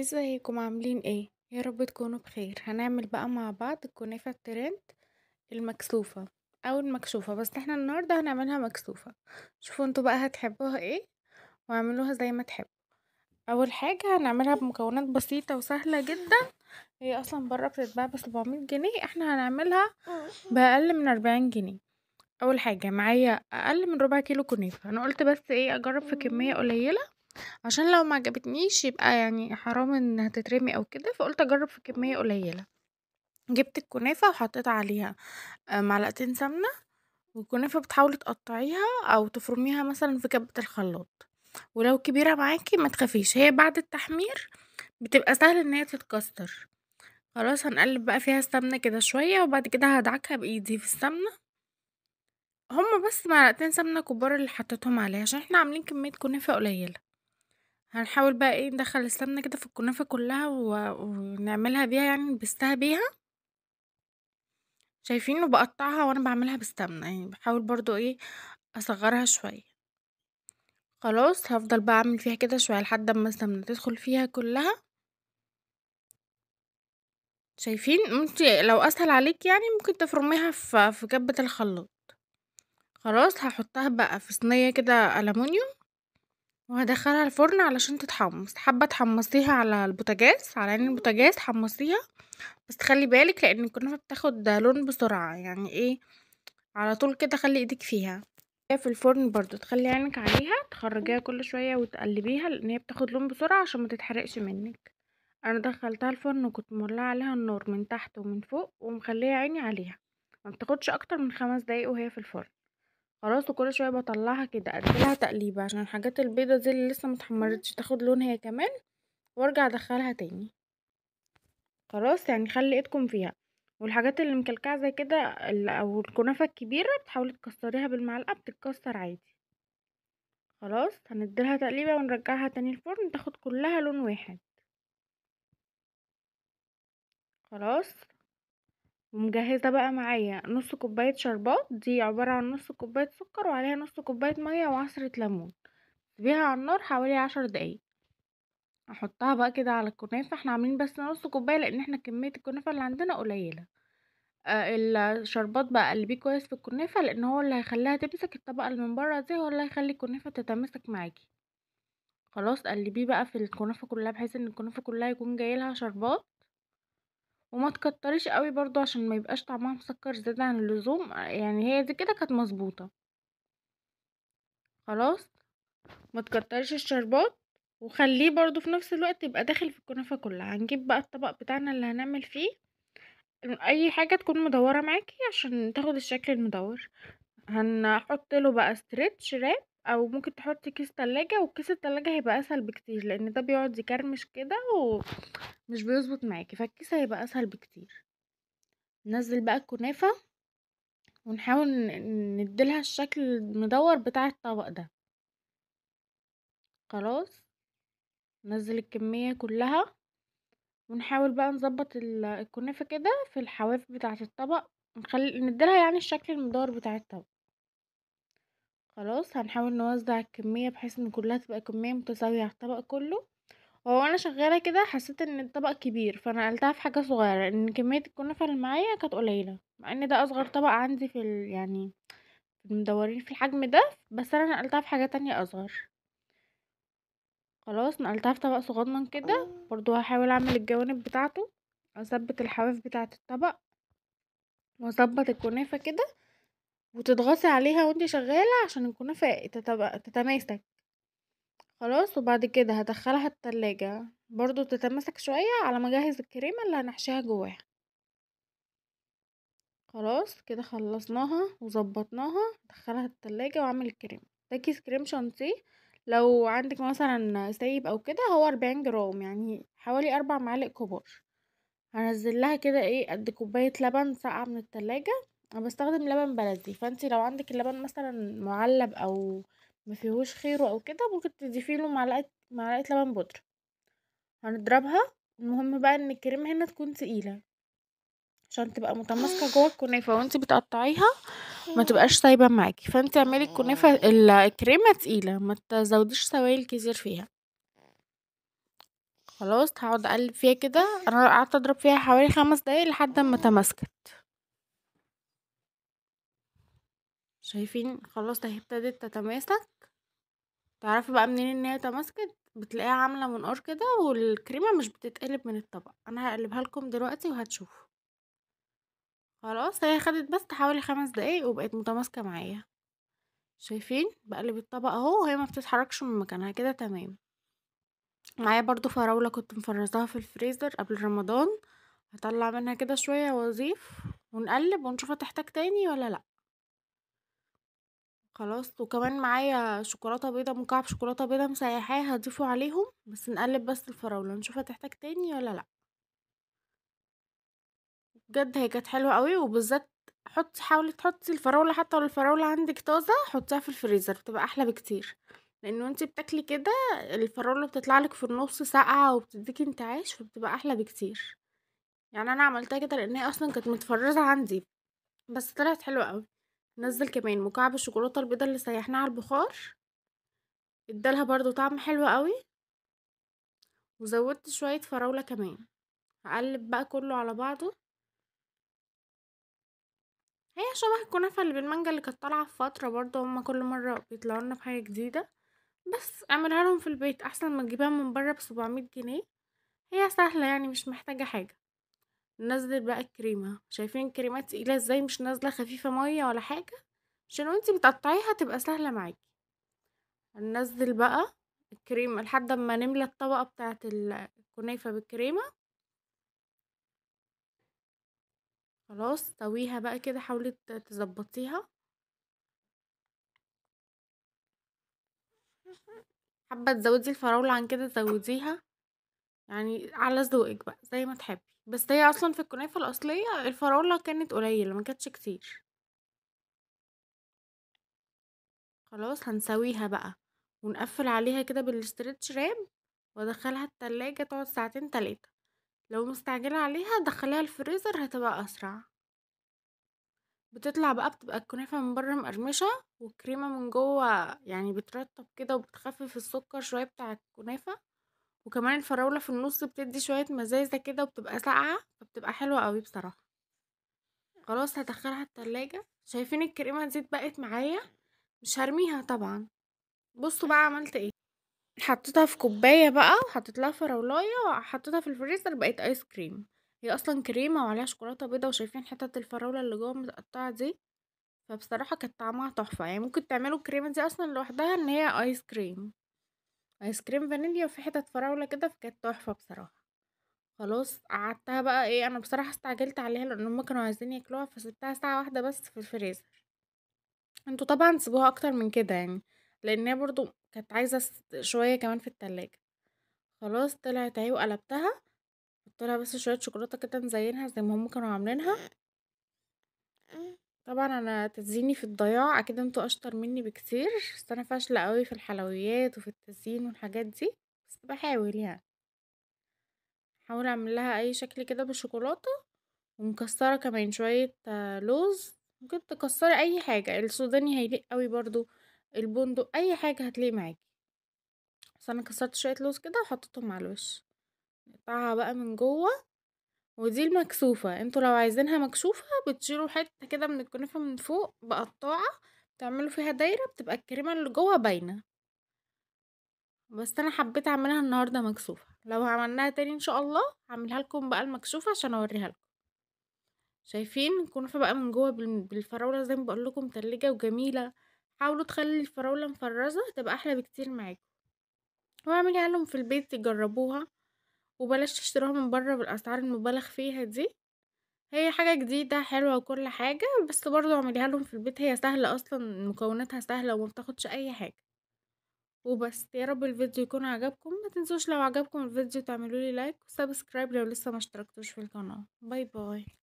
ازيكم إيه عاملين ايه يا رب تكونوا بخير هنعمل بقى مع بعض الكنافه الترند المكسوفه او المكشوفه بس احنا النهارده هنعملها مكسوفه شوفوا انتوا بقى هتحبوها ايه واعملوها زي ما تحبوا اول حاجه هنعملها بمكونات بسيطه وسهله جدا هي اصلا بره بتتباع ب 700 جنيه احنا هنعملها باقل من 40 جنيه اول حاجه معايا اقل من ربع كيلو كنافه انا قلت بس ايه اجرب في كميه قليله عشان لو ما عجبتنيش يبقى يعني حرام انها تترمي او كده فقلت اجرب في كمية قليلة جبت الكنافة وحطيت عليها آه، معلقتين سمنة والكنافة بتحاولي تقطعيها او تفرميها مثلا في كبة الخلاط ولو كبيرة معاكي ما تخافيش هي بعد التحمير بتبقى سهل ان هي تتكسر خلاص هنقلب بقى فيها السمنة كده شوية وبعد كده هدعكها بايدي في السمنة هما بس معلقتين سمنة كبار اللي حطيتهم عليها عشان احنا عاملين كمية كنافة قليلة هنحاول بقى إيه ندخل السمنة كده في الكنافة كلها و... ونعملها بيها يعني نبستها بيها شايفين بقطعها وانا بعملها بالسمنة يعني بحاول برضو ايه اصغرها شوية خلاص هفضل بقى اعمل فيها كده شوية لحد اما السمنة تدخل فيها كلها شايفين انت لو اسهل عليك يعني ممكن تفرميها في في كبة الخلاط خلاص هحطها بقى في صينية كده الومنيوم وهدخلها الفرن علشان تتحمص حابه تحمصيها على البوتاجاز على عين البوتاجاز حمصيها بس خلي بالك لان الكنافه بتاخد لون بسرعه يعني ايه على طول كده خلي ايدك فيها في الفرن برضو تخلي عينك عليها تخرجيها كل شويه وتقلبيها لان هي بتاخد لون بسرعه عشان ما تتحرقش منك انا دخلتها الفرن وكنت مولعه عليها النار من تحت ومن فوق ومخليه عيني عليها ما بتاخدش اكتر من خمس دقايق وهي في الفرن خلاص وكل شويه بطلعها كده اديلها تقليبه عشان الحاجات البيضه دي اللي لسه متحمرتش تاخد لون هي كمان وارجع ادخلها تاني خلاص يعني خلي ايدكم فيها والحاجات اللي مكلكعه زي كده او الكنافه الكبيره بتحاولي تكسريها بالمعلقه بتتكسر عادي خلاص هنديلها تقليبه ونرجعها تاني الفرن تاخد كلها لون واحد خلاص ومجهزة بقى معايا نص كوباية شربات دي عبارة عن نص كوباية سكر وعليها نص كوباية مية وعصرة ليمون سيبيها على النار حوالي عشر دقايق احطها بقى كده على الكنافة احنا عاملين بس نص كوباية لان احنا كمية الكنافة اللي عندنا قليلة آه الشربات بقى قلبيه كويس في الكنافة لان هو اللي هيخليها تمسك الطبقة اللي من بره دي هو اللي هيخلي الكنافة تتمسك معاكي خلاص قلبيه بقى في الكنافة كلها بحيث ان الكنافة كلها يكون جايلها شربات وما تكتريش قوي برضو عشان ما يبقاش طعمها مسكر زيادة عن اللزوم يعني هي دي كده كانت مظبوطة خلاص ما تكتريش الشربات وخليه برضو في نفس الوقت يبقى داخل في الكنافة كلها هنجيب بقى الطبق بتاعنا اللي هنعمل فيه اي حاجة تكون مدورة معاكي عشان تاخد الشكل المدور هنحط له بقى ستريتش راب أو ممكن تحطي كيس تلاجة وكيس التلاجة هيبقى أسهل بكتير لأن ده بيقعد يكرمش كده ومش بيظبط معاكي فالكيس هيبقى أسهل بكتير ننزل بقى الكنافة ونحاول نديلها الشكل المدور بتاع الطبق ده خلاص ننزل الكمية كلها ونحاول بقى نظبط الكنافة كده في الحواف بتاعة الطبق نخلي نديلها يعني الشكل المدور بتاع الطبق خلاص هنحاول نوزع الكمية بحيث ان كلها تبقى كمية متساوية على الطبق كله هو انا شغالة كده حسيت ان الطبق كبير فانا قلتها في حاجة صغيرة لان كمية الكنافة اللي معايا كانت قليلة مع ان ده اصغر طبق عندي في ال... يعني في المدورين في الحجم ده بس انا نقلتها في حاجة تانية اصغر خلاص نقلتها في طبق صغنن كده آه. برضو هحاول اعمل الجوانب بتاعته اثبت الحواف بتاعة الطبق واظبط الكنافة كده وتضغطي عليها وانتي شغالة عشان الكنافة تتب- تتماسك خلاص وبعد كده هدخلها التلاجة برضه تتماسك شوية على ما اجهز الكريمة اللي هنحشيها جواها خلاص كده خلصناها وظبطناها هدخلها التلاجة وعمل الكريمة ده كيس كريم شانتيه لو عندك مثلا سايب او كده هو أربعين جرام يعني حوالي اربع معالق كبار هنزلها كده ايه قد كوباية لبن ساقعة من التلاجة أنا بستخدم لبن بلدي، فأنتِ لو عندِك اللبن مثلًا مُعلّب أو ما فيهوش خيره أو كده، ممكن تضيفي له معلقة معلقة لبن بودرة، هنضربها المهم بقى إن الكريمة هنا تكون تقيلة، عشان تبقى متماسكة جوّه الكنافة وأنتِ بتقطّعيها ما تبقاش سايبة معاكي فأنتِ اعملي الكنافة الكريمة تقيلة ما تزوديش سوايل كتير فيها. خلاص هقعد أقلّب فيها كده أنا قعدت أضرب فيها حوالي خمس دقايق لحد أما تماسكت. شايفين خلاص اهي ابتدت تتماسك تعرفوا بقى منين ان هي تماسكت بتلاقيها عامله منقار كده والكريمه مش بتتقلب من الطبق انا هقلبها لكم دلوقتي وهتشوفوا خلاص هي خدت بس حوالي خمس دقايق وبقت متماسكه معايا شايفين بقلب الطبق اهو وهي ما بتتحركش من مكانها كده تمام معايا برضو فراوله كنت مفرزاها في الفريزر قبل رمضان هطلع منها كده شويه واضيف ونقلب ونشوفها تحتاج تاني ولا لا خلاص وكمان معايا شوكولاتة بيضة مكعب شوكولاتة بيضة مسيحاه هضيفه عليهم بس نقلب بس الفراولة نشوف هتحتاج تاني ولا لأ بجد هي كانت حلوة قوي وبالذات حطي حاولي تحطي الفراولة حتى لو الفراولة عندك طازة حطيها في الفريزر بتبقى أحلى بكتير لأنه انتي بتاكلي كده الفراولة بتطلعلك في النص ساقعة وبتديكي انتعاش فبتبقى أحلى بكتير يعني أنا عملتها كده لأن هي أصلا كانت متفرزة عندي بس طلعت حلوة قوي نزل كمان مكعب الشوكولاته البيضه اللي سيحناها على البخار ادالها برضو طعم حلو قوي وزودت شويه فراوله كمان هقلب بقى كله على بعضه هي شبه الكنافه اللي بالمانجا اللي كانت طالعه في فتره برضو هما كل مره بيطلعوا لنا بحاجه جديده بس اعملها لهم في البيت احسن ما تجيبها من بره بسبعمية جنيه هي سهله يعني مش محتاجه حاجه نزل بقى الكريمة شايفين كريمات تقيلة ازاي مش نازلة خفيفة مية ولا حاجة عشان وانتي بتقطعيها تبقى سهلة معاكي هننزل بقى الكريمة لحد ما نملى الطبقة بتاعة الكنافة بالكريمة خلاص طويها بقى كده حاولي تظبطيها حابة تزودي الفراولة عن كده زوديها يعني على ذوقك بقى زي ما تحبي بس هي أصلًا في الكنافة الأصلية الفراولة كانت قليلة ما كانتش كتير. خلاص هنسويها بقى، ونقفّل عليها كده بالستريتش راب وادخّلها التلاجة تقعد ساعتين تلاتة لو مستعجلة عليها دخّليها الفريزر هتبقى أسرع. بتطلع بقى بتبقى الكنافة من برّه مقرمشة والكريمة من جوّه يعني بترطّب كده وبتخفّف السكر شوية بتاع الكنافة. وكمان الفراولة في النُص بتدّي شوية مزازة كده وبتبقى ساقعة، فبتبقى حلوة أوي بصراحة. خلاص هدخلها التلاجة، شايفين الكريمة زيت بقت معايا، مش هرميها طبعًا. بصوا بقى عملت إيه، حطيتها في كوباية بقى وحطيت لها فراولاية وحطيتها في الفريزر بقت آيس كريم. هي أصلًا كريمة وعليها شوكولاتة بيضا وشايفين حتت الفراولة اللي جوّه متقطّعة دي، فبصراحة كانت طعمها تحفة، يعني ممكن تعملوا الكريمة دي أصلًا لوحدها إن هي آيس كريم. آيس كريم فانيليا وفي حتت فراولة كده فكانت تحفة بصراحة خلاص قعدتها بقى ايه انا بصراحة استعجلت عليها لان هما كانوا عايزين ياكلوها فسبتها ساعة واحدة بس في الفريزر انتوا طبعا سيبوها اكتر من كده يعني لان هي برضو كانت عايزة شوية كمان في التلاجة خلاص طلعت اهي وقلبتها حطيلها بس شوية شوكولاتة كده نزينها زي ما هما كانوا عاملينها طبعًا أنا تزييني في الضياع أكيد انتوا أشطر منّي بكتير، بس أنا فاشلة أوي في الحلويات وفي التزيين والحاجات دي، بس بحاول يعني. هاحاول أعمل لها أي شكل كده بالشوكولاتة ومكسّرة كمان شوية آه، لوز، ممكن تكسّري أي حاجة، السوداني هيليق أوي برضه، البندق، أي حاجة هتليق معاكي بس أنا كسّرت شوية لوز كده وحطيتهم على الوش، نقطعها بقى من جوّه. ودي المكسوفة انتوا لو عايزينها مكشوفة بتشيلوا حتة كده من الكنافة من فوق بقطاعة بتعملوا فيها دايرة بتبقى الكريمة اللي جوه باينة بس انا حبيت اعملها النهاردة مكسوفة لو عملناها تاني ان شاء الله هعملها لكم بقى المكشوفة عشان اوريها لكم شايفين الكنافة بقى من جوه بالفراولة زي ما بقول لكم تلجة وجميلة حاولوا تخلي الفراولة مفرزة تبقى احلى بكتير معاكم واعملي لهم في البيت تجربوها وبلاش تشتروها من برّه بالأسعار المُبالغ فيها دي، هي حاجة جديدة حلوة وكل حاجة، بس برضه اعمليها لهم في البيت هي سهلة أصلًا مكوناتها سهلة وما بتاخدش أي حاجة، وبس يا رب الفيديو يكون عجبكم، ما تنسوش لو عجبكم الفيديو تعملولي لايك وسبسكرايب لو لسه ما اشتركتوش في القناة، باي باي.